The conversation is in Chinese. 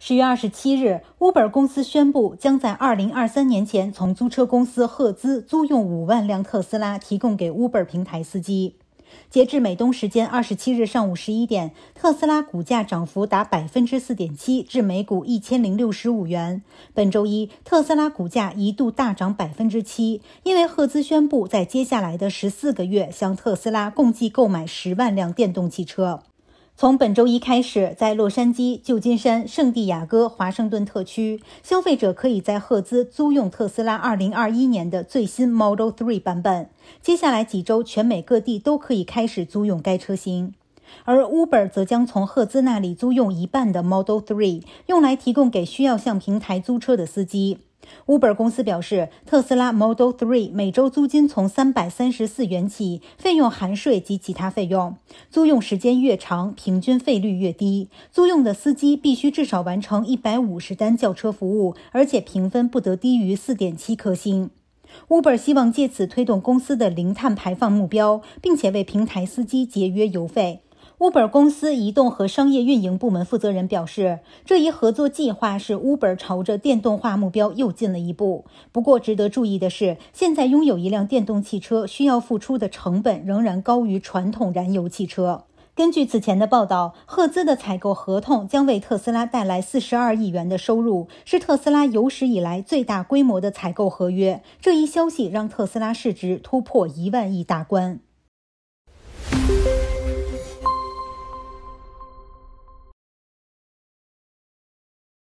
十月二十七日，Uber 公司宣布，将在二零二三年前从租车公司赫兹租用五万辆特斯拉，提供给 Uber 平台司机。截至美东时间二十七日上午十一点，特斯拉股价涨幅达百分之四点七，至每股一千零六十五元。本周一，特斯拉股价一度大涨百分之七，因为赫兹宣布在接下来的十四个月向特斯拉共计购买十万辆电动汽车。从本周一开始，在洛杉矶、旧金山、圣地亚哥、华盛顿特区，消费者可以在赫兹租用特斯拉2021年的最新 Model 3版本。接下来几周，全美各地都可以开始租用该车型。而 Uber 则将从赫兹那里租用一半的 Model 3，用来提供给需要向平台租车的司机。Uber 公司表示，特斯拉 Model 3每周租金从三百三十四元起，费用含税及其他费用。租用时间越长，平均费率越低。租用的司机必须至少完成一百五十单轿车服务，而且评分不得低于四点七颗星。Uber 希望借此推动公司的零碳排放目标，并且为平台司机节约油费。Uber 公司移动和商业运营部门负责人表示，这一合作计划是 Uber 朝着电动化目标又进了一步。不过，值得注意的是，现在拥有一辆电动汽车需要付出的成本仍然高于传统燃油汽车。根据此前的报道，赫兹的采购合同将为特斯拉带来四十二亿元的收入，是特斯拉有史以来最大规模的采购合约。这一消息让特斯拉市值突破一万亿大关。